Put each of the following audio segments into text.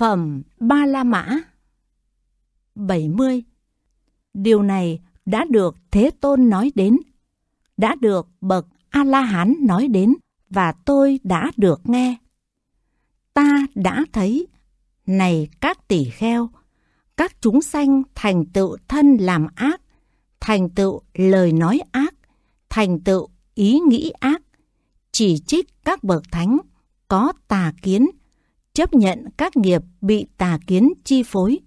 phẩm Ba La Mã 70. Điều này đã được Thế Tôn nói đến, đã được Bậc A-La-Hán nói đến và tôi đã được nghe. Ta đã thấy, này các tỷ kheo, các chúng sanh thành tựu thân làm ác, thành tựu lời nói ác, thành tựu ý nghĩ ác, chỉ trích các bậc thánh, có tà kiến, chấp nhận các nghiệp bị tà kiến chi phối.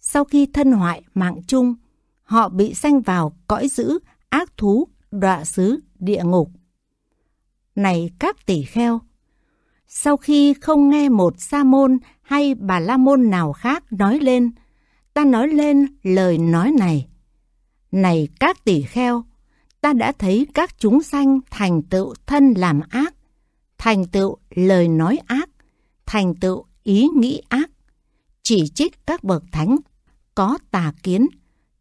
Sau khi thân hoại mạng chung, họ bị sanh vào cõi dữ, ác thú, đọa xứ, địa ngục. Này các tỷ kheo! Sau khi không nghe một sa môn hay bà la môn nào khác nói lên, ta nói lên lời nói này. Này các tỷ kheo! Ta đã thấy các chúng sanh thành tựu thân làm ác, thành tựu lời nói ác, thành tựu ý nghĩ ác, chỉ trích các bậc thánh có tà kiến,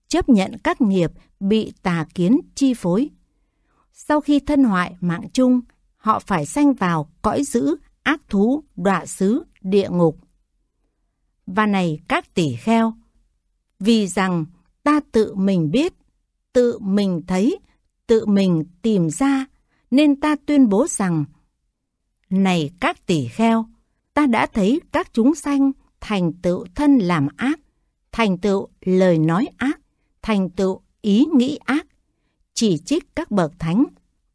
chấp nhận các nghiệp bị tà kiến chi phối. Sau khi thân hoại mạng chung, họ phải sanh vào cõi dữ, ác thú, đọa xứ, địa ngục. Và này các tỷ kheo, vì rằng ta tự mình biết, tự mình thấy, tự mình tìm ra, nên ta tuyên bố rằng, này các tỷ kheo, ta đã thấy các chúng sanh thành tựu thân làm ác, thành tựu lời nói ác, thành tựu ý nghĩ ác, chỉ trích các bậc thánh,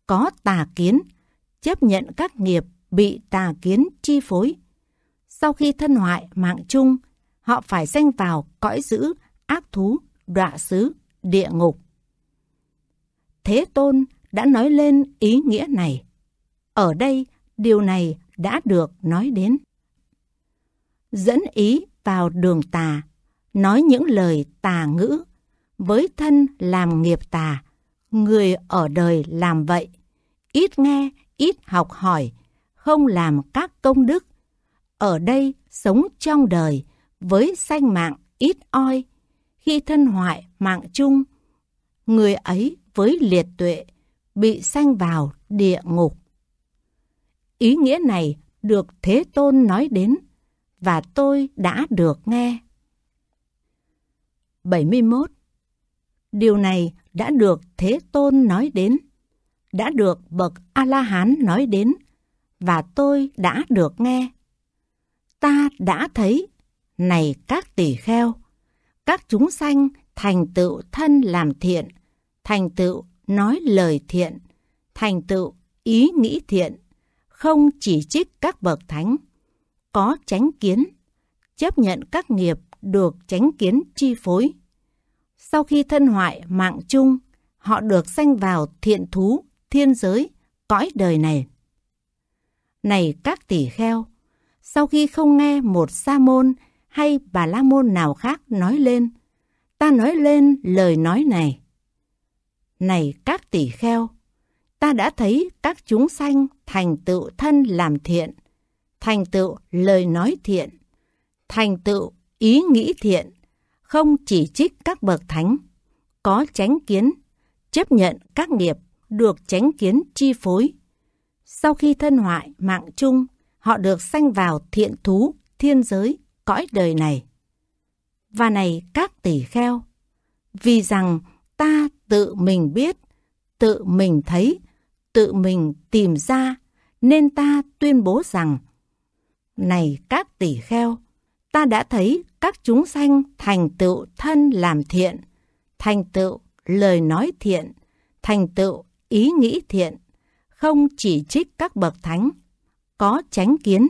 có tà kiến, chấp nhận các nghiệp bị tà kiến chi phối. Sau khi thân hoại mạng chung, họ phải sanh vào cõi dữ, ác thú, đọa xứ, địa ngục. Thế Tôn đã nói lên ý nghĩa này. Ở đây, điều này đã được nói đến dẫn ý vào đường tà, nói những lời tà ngữ, với thân làm nghiệp tà, người ở đời làm vậy, ít nghe, ít học hỏi, không làm các công đức, ở đây sống trong đời với sanh mạng ít oi, khi thân hoại mạng chung, người ấy với liệt tuệ bị sanh vào địa ngục. Ý nghĩa này được Thế Tôn nói đến và tôi đã được nghe. 71. Điều này đã được Thế Tôn nói đến, đã được Bậc A-La-Hán nói đến, và tôi đã được nghe. Ta đã thấy, này các tỷ kheo, các chúng sanh thành tựu thân làm thiện, thành tựu nói lời thiện, thành tựu ý nghĩ thiện, không chỉ trích các bậc thánh, có chánh kiến, chấp nhận các nghiệp được chánh kiến chi phối. Sau khi thân hoại mạng chung, họ được sanh vào thiện thú, thiên giới, cõi đời này. Này các tỷ kheo, sau khi không nghe một sa môn hay bà la môn nào khác nói lên, ta nói lên lời nói này. Này các tỷ kheo, ta đã thấy các chúng sanh thành tựu thân làm thiện, thành tựu lời nói thiện, thành tựu ý nghĩ thiện, không chỉ trích các bậc thánh, có chánh kiến, chấp nhận các nghiệp được chánh kiến chi phối. Sau khi thân hoại mạng chung, họ được sanh vào thiện thú, thiên giới, cõi đời này. Và này các tỷ kheo, vì rằng ta tự mình biết, tự mình thấy, tự mình tìm ra, nên ta tuyên bố rằng này các tỷ kheo, ta đã thấy các chúng sanh thành tựu thân làm thiện, thành tựu lời nói thiện, thành tựu ý nghĩ thiện, không chỉ trích các bậc thánh, có chánh kiến,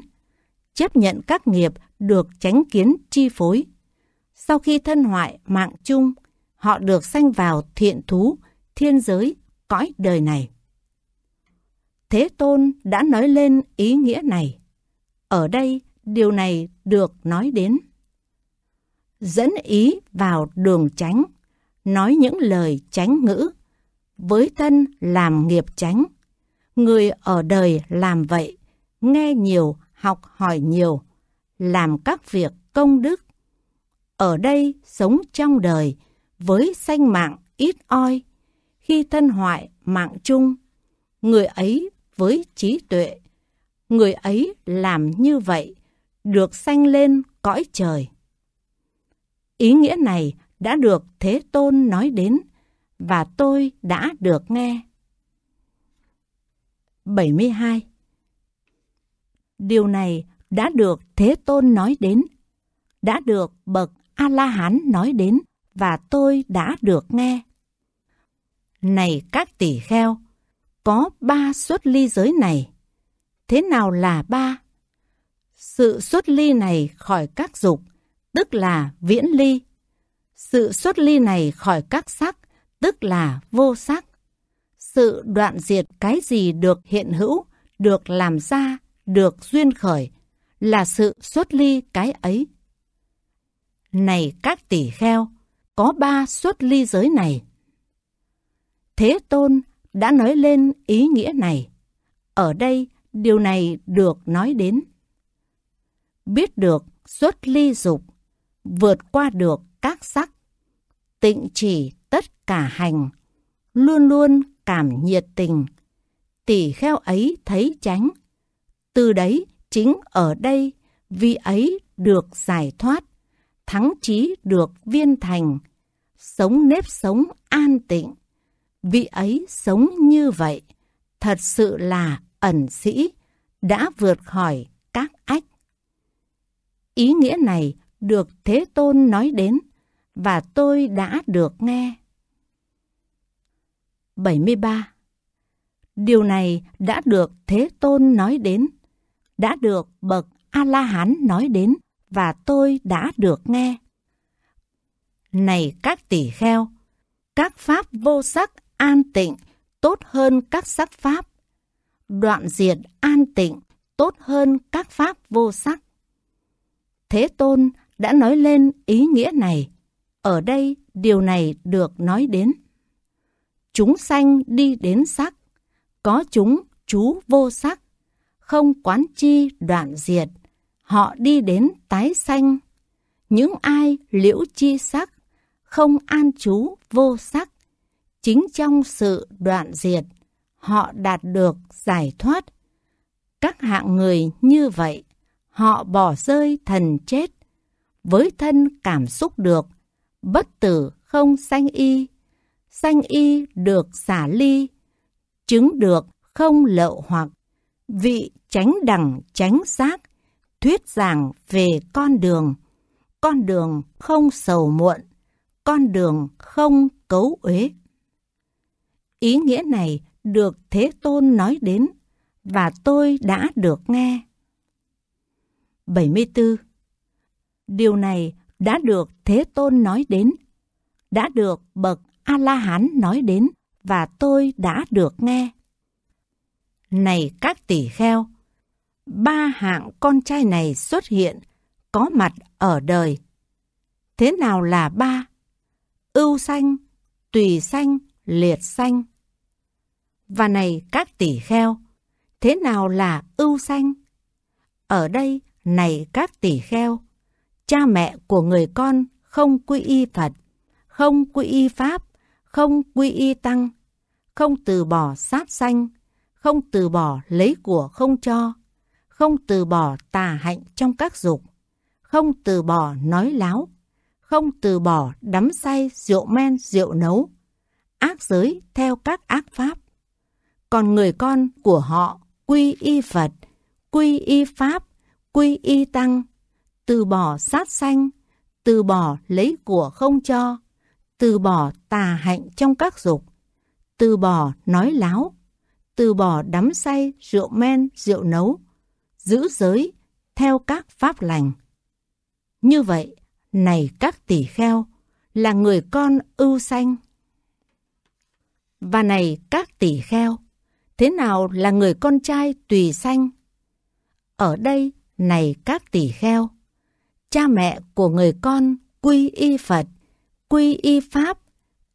chấp nhận các nghiệp được chánh kiến chi phối. Sau khi thân hoại mạng chung, họ được sanh vào thiện thú, thiên giới, cõi đời này. Thế Tôn đã nói lên ý nghĩa này. Ở đây, điều này được nói đến. Dẫn ý vào đường tránh, nói những lời tránh ngữ, với thân làm nghiệp tránh. Người ở đời làm vậy, nghe nhiều, học hỏi nhiều, làm các việc công đức. Ở đây sống trong đời, với sanh mạng ít oi, khi thân hoại mạng chung, người ấy với trí tuệ người ấy làm như vậy, được sanh lên cõi trời. Ý nghĩa này đã được Thế Tôn nói đến và tôi đã được nghe. 72. Điều này đã được Thế Tôn nói đến, đã được Bậc A-La-Hán nói đến và tôi đã được nghe. Này các tỷ kheo, có ba suất ly giới này thế nào là ba? Sự xuất ly này khỏi các dục, tức là viễn ly. Sự xuất ly này khỏi các sắc, tức là vô sắc. Sự đoạn diệt cái gì được hiện hữu, được làm ra, được duyên khởi, là sự xuất ly cái ấy. Này các tỷ kheo, có ba xuất ly giới này. Thế Tôn đã nói lên ý nghĩa này. Ở đây, điều này được nói đến. Biết được xuất ly dục, vượt qua được các sắc, tịnh chỉ tất cả hành, luôn luôn cảm nhiệt tình. Tỷ kheo ấy thấy tránh. Từ đấy chính ở đây vì ấy được giải thoát, thắng trí được viên thành, sống nếp sống an tịnh. Vị ấy sống như vậy, thật sự là ẩn sĩ đã vượt khỏi các ách. Ý nghĩa này được Thế Tôn nói đến và tôi đã được nghe. 73. Điều này đã được Thế Tôn nói đến, đã được Bậc A-La-Hán nói đến và tôi đã được nghe. Này các tỷ kheo, các pháp vô sắc an tịnh tốt hơn các sắc pháp đoạn diệt an tịnh tốt hơn các pháp vô sắc. Thế Tôn đã nói lên ý nghĩa này. Ở đây điều này được nói đến. Chúng sanh đi đến sắc, có chúng chú vô sắc, không quán chi đoạn diệt, họ đi đến tái sanh. Những ai liễu chi sắc, không an chú vô sắc, chính trong sự đoạn diệt họ đạt được giải thoát. Các hạng người như vậy, họ bỏ rơi thần chết, với thân cảm xúc được, bất tử không sanh y, sanh y được xả ly, chứng được không lậu hoặc, vị tránh đẳng tránh giác, thuyết giảng về con đường, con đường không sầu muộn, con đường không cấu uế. Ý nghĩa này được Thế Tôn nói đến và tôi đã được nghe. 74. Điều này đã được Thế Tôn nói đến, đã được Bậc A-La-Hán nói đến và tôi đã được nghe. Này các tỷ kheo, ba hạng con trai này xuất hiện, có mặt ở đời. Thế nào là ba? Ưu xanh, tùy xanh, liệt xanh và này các tỷ kheo. Thế nào là ưu sanh? Ở đây, này các tỷ kheo, cha mẹ của người con không quy y Phật, không quy y Pháp, không quy y Tăng, không từ bỏ sát sanh, không từ bỏ lấy của không cho, không từ bỏ tà hạnh trong các dục, không từ bỏ nói láo, không từ bỏ đắm say rượu men rượu nấu, ác giới theo các ác pháp, còn người con của họ quy y Phật, quy y Pháp, quy y Tăng, từ bỏ sát sanh, từ bỏ lấy của không cho, từ bỏ tà hạnh trong các dục, từ bỏ nói láo, từ bỏ đắm say rượu men, rượu nấu, giữ giới theo các pháp lành. Như vậy, này các tỷ kheo, là người con ưu sanh. Và này các tỷ kheo, thế nào là người con trai tùy sanh? Ở đây, này các tỷ kheo, cha mẹ của người con quy y Phật, quy y Pháp,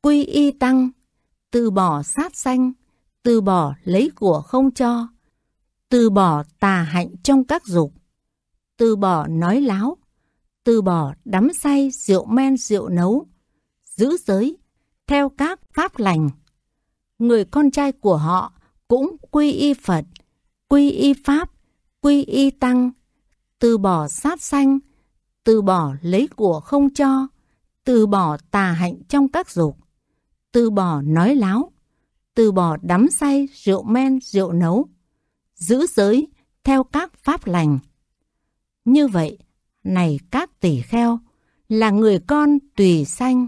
quy y Tăng, từ bỏ sát sanh, từ bỏ lấy của không cho, từ bỏ tà hạnh trong các dục, từ bỏ nói láo, từ bỏ đắm say rượu men rượu nấu, giữ giới, theo các pháp lành. Người con trai của họ cũng quy y Phật, quy y Pháp, quy y Tăng, từ bỏ sát sanh, từ bỏ lấy của không cho, từ bỏ tà hạnh trong các dục, từ bỏ nói láo, từ bỏ đắm say rượu men rượu nấu, giữ giới theo các pháp lành. Như vậy, này các tỷ kheo, là người con tùy sanh.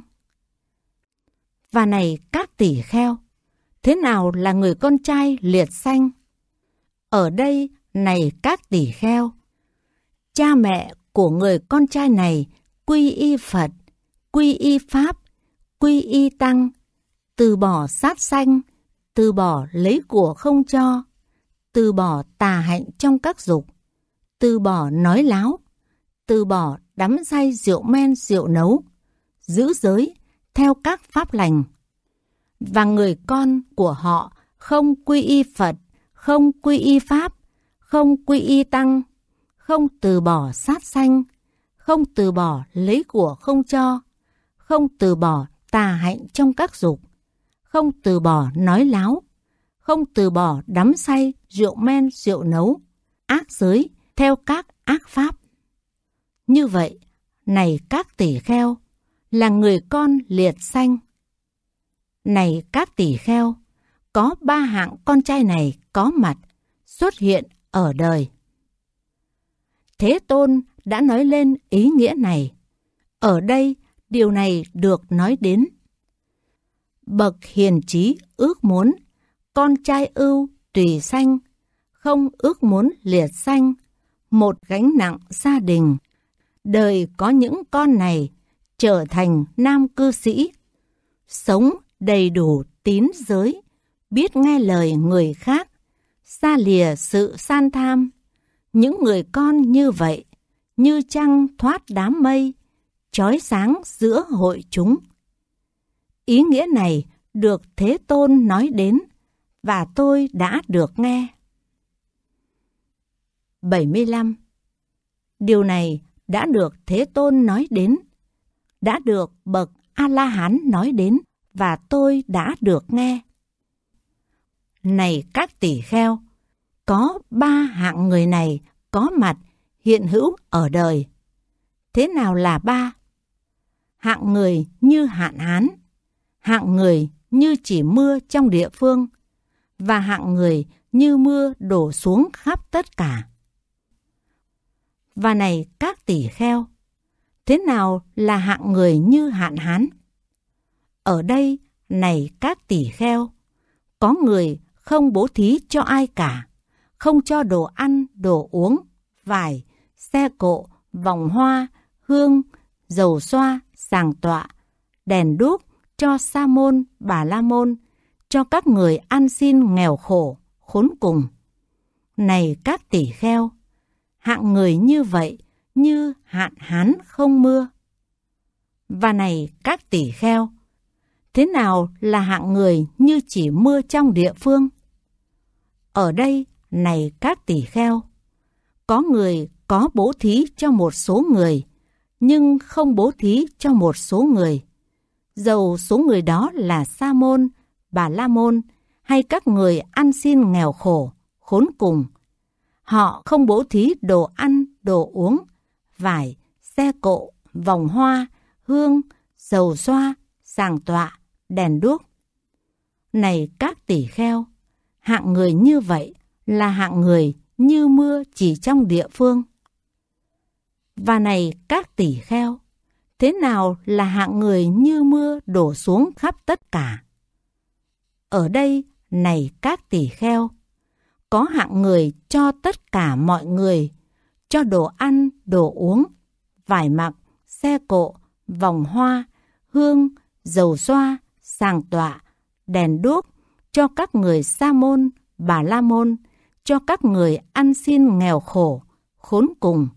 Và này các tỷ kheo, thế nào là người con trai liệt xanh? Ở đây này các tỷ kheo, cha mẹ của người con trai này quy y Phật, quy y Pháp, quy y Tăng, từ bỏ sát sanh, từ bỏ lấy của không cho, từ bỏ tà hạnh trong các dục, từ bỏ nói láo, từ bỏ đắm say rượu men rượu nấu, giữ giới theo các pháp lành và người con của họ không quy y Phật, không quy y Pháp, không quy y Tăng, không từ bỏ sát sanh, không từ bỏ lấy của không cho, không từ bỏ tà hạnh trong các dục, không từ bỏ nói láo, không từ bỏ đắm say rượu men rượu nấu, ác giới theo các ác pháp. Như vậy, này các tỷ kheo, là người con liệt sanh. Này các tỷ kheo, có ba hạng con trai này có mặt, xuất hiện ở đời. Thế Tôn đã nói lên ý nghĩa này. Ở đây, điều này được nói đến. Bậc hiền trí ước muốn, con trai ưu tùy sanh, không ước muốn liệt sanh, một gánh nặng gia đình. Đời có những con này trở thành nam cư sĩ, sống đầy đủ tín giới, biết nghe lời người khác, xa lìa sự san tham. Những người con như vậy, như trăng thoát đám mây, chói sáng giữa hội chúng. Ý nghĩa này được Thế Tôn nói đến và tôi đã được nghe. 75. Điều này đã được Thế Tôn nói đến, đã được Bậc A-La-Hán nói đến và tôi đã được nghe. Này các tỷ kheo, có ba hạng người này có mặt hiện hữu ở đời. Thế nào là ba? Hạng người như hạn hán, hạng người như chỉ mưa trong địa phương và hạng người như mưa đổ xuống khắp tất cả. Và này các tỷ kheo, thế nào là hạng người như hạn hán? ở đây này các tỷ kheo. Có người không bố thí cho ai cả, không cho đồ ăn, đồ uống, vải, xe cộ, vòng hoa, hương, dầu xoa, sàng tọa, đèn đuốc cho sa môn, bà la môn, cho các người ăn xin nghèo khổ, khốn cùng. Này các tỷ kheo, hạng người như vậy như hạn hán không mưa. Và này các tỷ kheo, thế nào là hạng người như chỉ mưa trong địa phương? Ở đây, này các tỷ kheo, có người có bố thí cho một số người, nhưng không bố thí cho một số người. Dầu số người đó là sa môn, bà la môn hay các người ăn xin nghèo khổ, khốn cùng. Họ không bố thí đồ ăn, đồ uống, vải, xe cộ, vòng hoa, hương, dầu xoa, sàng tọa, đèn đuốc. Này các tỷ kheo, hạng người như vậy là hạng người như mưa chỉ trong địa phương. Và này các tỷ kheo, thế nào là hạng người như mưa đổ xuống khắp tất cả? Ở đây, này các tỷ kheo, có hạng người cho tất cả mọi người, cho đồ ăn, đồ uống, vải mặc, xe cộ, vòng hoa, hương, dầu xoa, sàng tọa, đèn đuốc cho các người sa môn, bà la môn, cho các người ăn xin nghèo khổ, khốn cùng.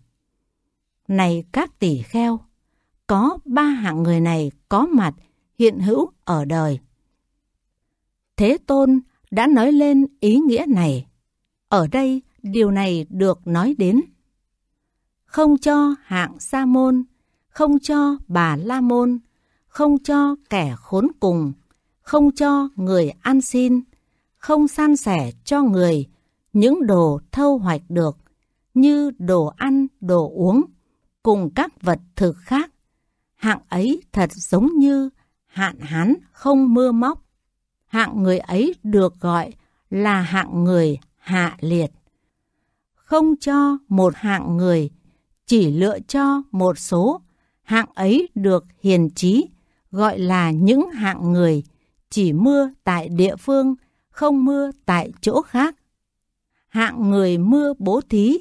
Này các tỷ kheo, có ba hạng người này có mặt hiện hữu ở đời. Thế Tôn đã nói lên ý nghĩa này. Ở đây điều này được nói đến. Không cho hạng sa môn, không cho bà la môn, không cho kẻ khốn cùng, không cho người ăn xin, không san sẻ cho người những đồ thâu hoạch được như đồ ăn, đồ uống cùng các vật thực khác. Hạng ấy thật giống như hạn hán không mưa móc. Hạng người ấy được gọi là hạng người hạ liệt. Không cho một hạng người, chỉ lựa cho một số. Hạng ấy được hiền trí, gọi là những hạng người chỉ mưa tại địa phương, không mưa tại chỗ khác. Hạng người mưa bố thí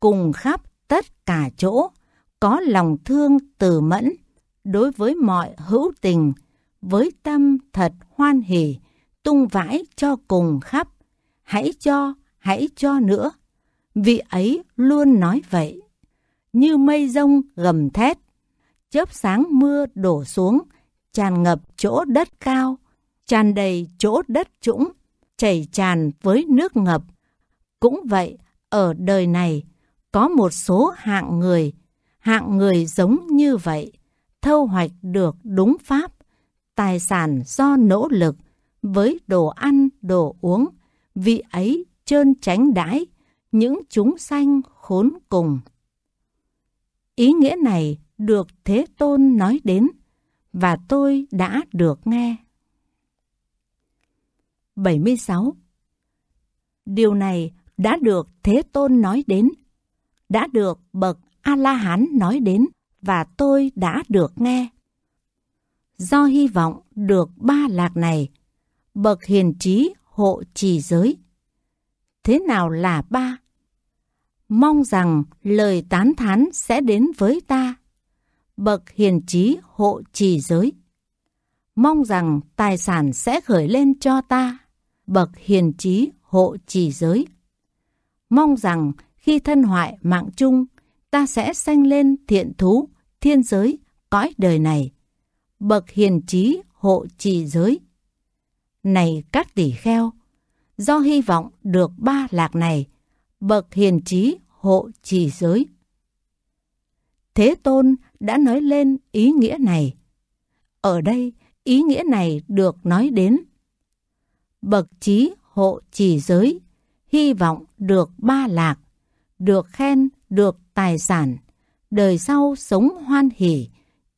cùng khắp tất cả chỗ, có lòng thương từ mẫn đối với mọi hữu tình, với tâm thật hoan hỉ, tung vãi cho cùng khắp. Hãy cho, hãy cho nữa. Vị ấy luôn nói vậy. Như mây rông gầm thét, chớp sáng mưa đổ xuống, tràn ngập chỗ đất cao, tràn đầy chỗ đất trũng, chảy tràn với nước ngập. Cũng vậy, ở đời này, có một số hạng người, hạng người giống như vậy, thâu hoạch được đúng pháp, tài sản do nỗ lực, với đồ ăn, đồ uống, vị ấy trơn tránh đãi, những chúng sanh khốn cùng. Ý nghĩa này được Thế Tôn nói đến và tôi đã được nghe. 76. Điều này đã được Thế Tôn nói đến, đã được Bậc A-La-Hán nói đến và tôi đã được nghe. Do hy vọng được ba lạc này, Bậc Hiền Trí hộ trì giới. Thế nào là ba? Mong rằng lời tán thán sẽ đến với ta bậc hiền trí hộ trì giới. Mong rằng tài sản sẽ khởi lên cho ta, bậc hiền trí hộ trì giới. Mong rằng khi thân hoại mạng chung, ta sẽ sanh lên thiện thú, thiên giới, cõi đời này. Bậc hiền trí hộ trì giới. Này các tỷ kheo, do hy vọng được ba lạc này, bậc hiền trí hộ trì giới. Thế Tôn đã nói lên ý nghĩa này. Ở đây, ý nghĩa này được nói đến. Bậc trí hộ trì giới, hy vọng được ba lạc, được khen, được tài sản, đời sau sống hoan hỷ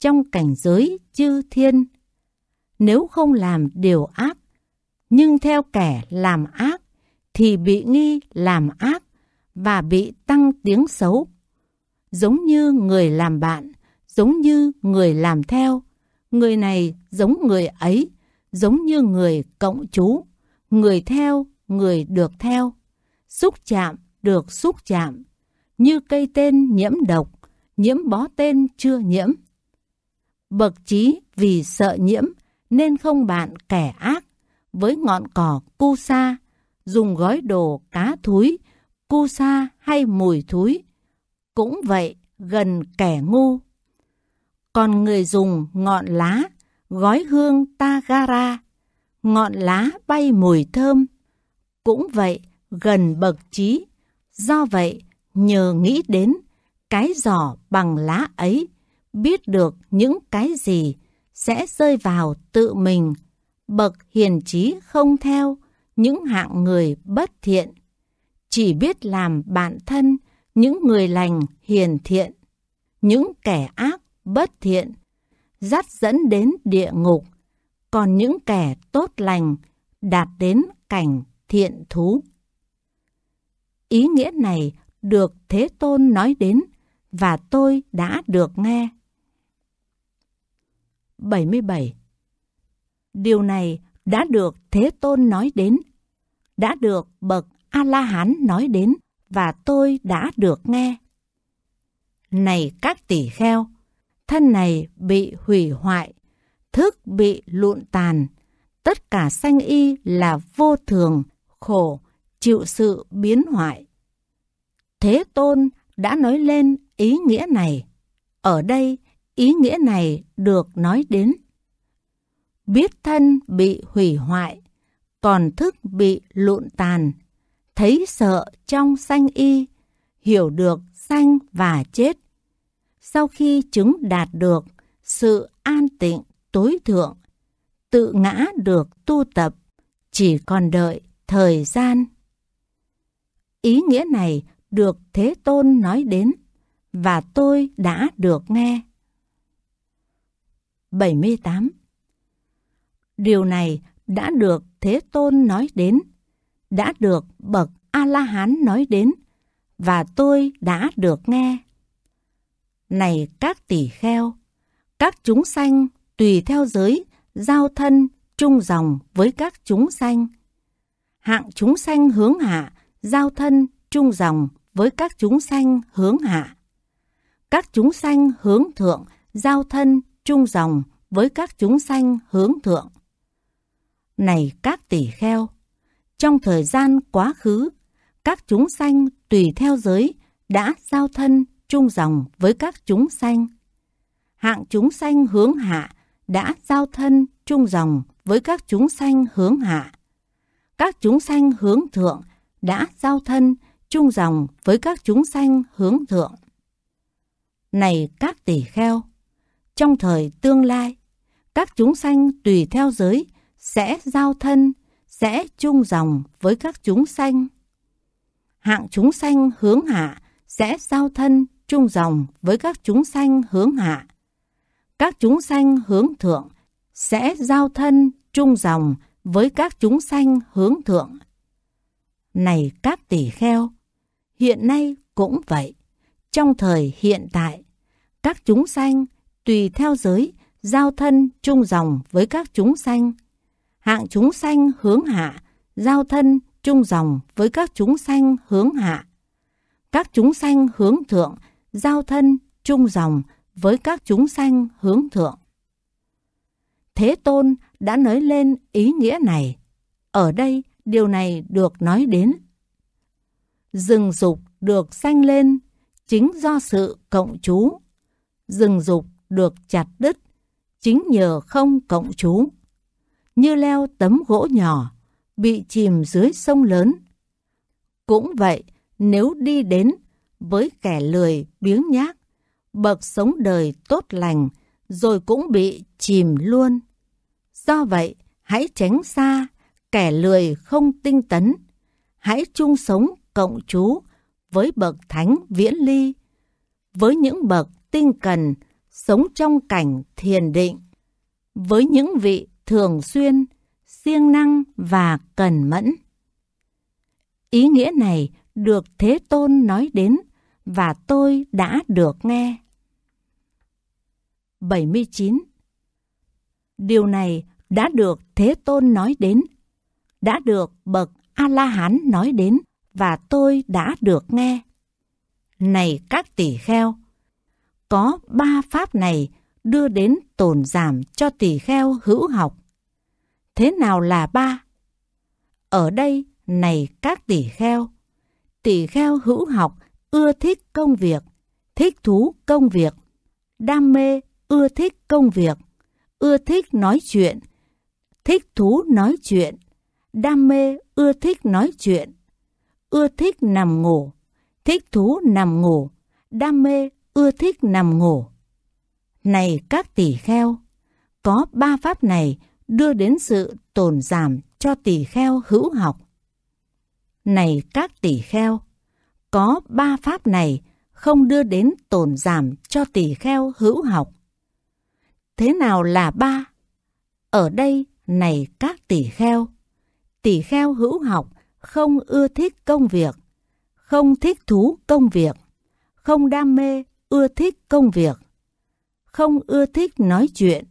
trong cảnh giới chư thiên. Nếu không làm điều ác, nhưng theo kẻ làm ác thì bị nghi làm ác và bị tăng tiếng xấu. Giống như người làm bạn giống như người làm theo, người này giống người ấy, giống như người cộng chú, người theo, người được theo, xúc chạm, được xúc chạm, như cây tên nhiễm độc, nhiễm bó tên chưa nhiễm. Bậc trí vì sợ nhiễm nên không bạn kẻ ác, với ngọn cỏ cu sa, dùng gói đồ cá thúi, cu sa hay mùi thúi. Cũng vậy, gần kẻ ngu còn người dùng ngọn lá, gói hương tagara, ngọn lá bay mùi thơm. Cũng vậy, gần bậc trí, do vậy nhờ nghĩ đến cái giỏ bằng lá ấy, biết được những cái gì sẽ rơi vào tự mình, bậc hiền trí không theo những hạng người bất thiện, chỉ biết làm bạn thân những người lành hiền thiện, những kẻ ác bất thiện, dắt dẫn đến địa ngục, còn những kẻ tốt lành đạt đến cảnh thiện thú. Ý nghĩa này được Thế Tôn nói đến và tôi đã được nghe. 77. Điều này đã được Thế Tôn nói đến, đã được Bậc A-La-Hán nói đến và tôi đã được nghe. Này các tỷ kheo, thân này bị hủy hoại, thức bị lụn tàn, tất cả sanh y là vô thường, khổ, chịu sự biến hoại. Thế Tôn đã nói lên ý nghĩa này. Ở đây, ý nghĩa này được nói đến. Biết thân bị hủy hoại, còn thức bị lụn tàn, thấy sợ trong sanh y, hiểu được sanh và chết sau khi chứng đạt được sự an tịnh tối thượng, tự ngã được tu tập, chỉ còn đợi thời gian. Ý nghĩa này được Thế Tôn nói đến và tôi đã được nghe. 78. Điều này đã được Thế Tôn nói đến, đã được Bậc A-La-Hán nói đến và tôi đã được nghe. Này các tỷ kheo, các chúng sanh tùy theo giới, giao thân, chung dòng với các chúng sanh. Hạng chúng sanh hướng hạ, giao thân, chung dòng với các chúng sanh hướng hạ. Các chúng sanh hướng thượng, giao thân, chung dòng với các chúng sanh hướng thượng. Này các tỷ kheo, trong thời gian quá khứ, các chúng sanh tùy theo giới đã giao thân, chung dòng với các chúng sanh. Hạng chúng sanh hướng hạ đã giao thân chung dòng với các chúng sanh hướng hạ. Các chúng sanh hướng thượng đã giao thân chung dòng với các chúng sanh hướng thượng. Này các tỷ kheo, trong thời tương lai, các chúng sanh tùy theo giới sẽ giao thân, sẽ chung dòng với các chúng sanh. Hạng chúng sanh hướng hạ sẽ giao thân chung dòng với các chúng sanh hướng hạ. Các chúng sanh hướng thượng sẽ giao thân chung dòng với các chúng sanh hướng thượng. Này các tỷ kheo, hiện nay cũng vậy. Trong thời hiện tại, các chúng sanh tùy theo giới giao thân chung dòng với các chúng sanh. Hạng chúng sanh hướng hạ, giao thân chung dòng với các chúng sanh hướng hạ. Các chúng sanh hướng thượng giao thân, chung dòng với các chúng sanh hướng thượng. Thế Tôn đã nói lên ý nghĩa này. Ở đây, điều này được nói đến. Rừng dục được sanh lên chính do sự cộng chú. Rừng dục được chặt đứt chính nhờ không cộng chú. Như leo tấm gỗ nhỏ bị chìm dưới sông lớn. Cũng vậy, nếu đi đến với kẻ lười biếng nhác, bậc sống đời tốt lành rồi cũng bị chìm luôn. Do vậy, hãy tránh xa kẻ lười không tinh tấn, hãy chung sống cộng chú với bậc thánh viễn ly, với những bậc tinh cần sống trong cảnh thiền định, với những vị thường xuyên, siêng năng và cần mẫn. Ý nghĩa này được Thế Tôn nói đến và tôi đã được nghe. 79. Điều này đã được Thế Tôn nói đến, đã được Bậc A-La-Hán nói đến và tôi đã được nghe. Này các tỷ kheo, có ba pháp này đưa đến tổn giảm cho tỷ kheo hữu học. Thế nào là ba? Ở đây, này các tỷ kheo, tỷ kheo hữu học ưa thích công việc, thích thú công việc, đam mê, ưa thích công việc, ưa thích nói chuyện, thích thú nói chuyện, đam mê, ưa thích nói chuyện, ưa thích nằm ngủ, thích thú nằm ngủ, đam mê, ưa thích nằm ngủ. Này các tỷ kheo, có ba pháp này đưa đến sự tồn giảm cho tỷ kheo hữu học. Này các tỷ kheo, có ba pháp này không đưa đến tổn giảm cho tỳ kheo hữu học. Thế nào là ba? Ở đây này các tỳ kheo, tỳ kheo hữu học không ưa thích công việc, không thích thú công việc, không đam mê ưa thích công việc, không ưa thích nói chuyện,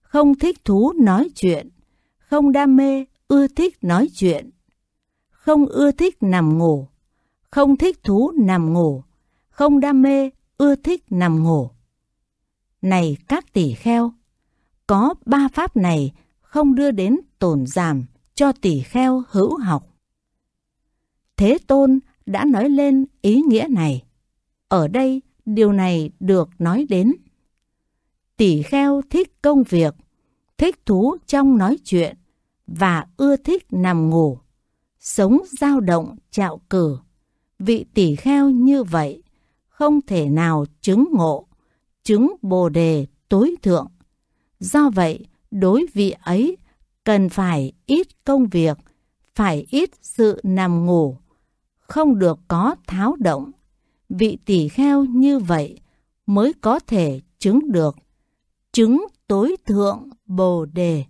không thích thú nói chuyện, không đam mê ưa thích nói chuyện, không ưa thích nằm ngủ, không thích thú nằm ngủ, không đam mê, ưa thích nằm ngủ. Này các tỷ kheo, có ba pháp này không đưa đến tổn giảm cho tỷ kheo hữu học. Thế Tôn đã nói lên ý nghĩa này. Ở đây, điều này được nói đến. Tỷ kheo thích công việc, thích thú trong nói chuyện và ưa thích nằm ngủ, sống dao động, trạo cử vị tỷ kheo như vậy không thể nào chứng ngộ, chứng bồ đề tối thượng. Do vậy, đối vị ấy cần phải ít công việc, phải ít sự nằm ngủ, không được có tháo động. Vị tỷ kheo như vậy mới có thể chứng được, chứng tối thượng bồ đề.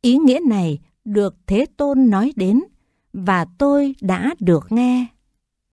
Ý nghĩa này được Thế Tôn nói đến và tôi đã được nghe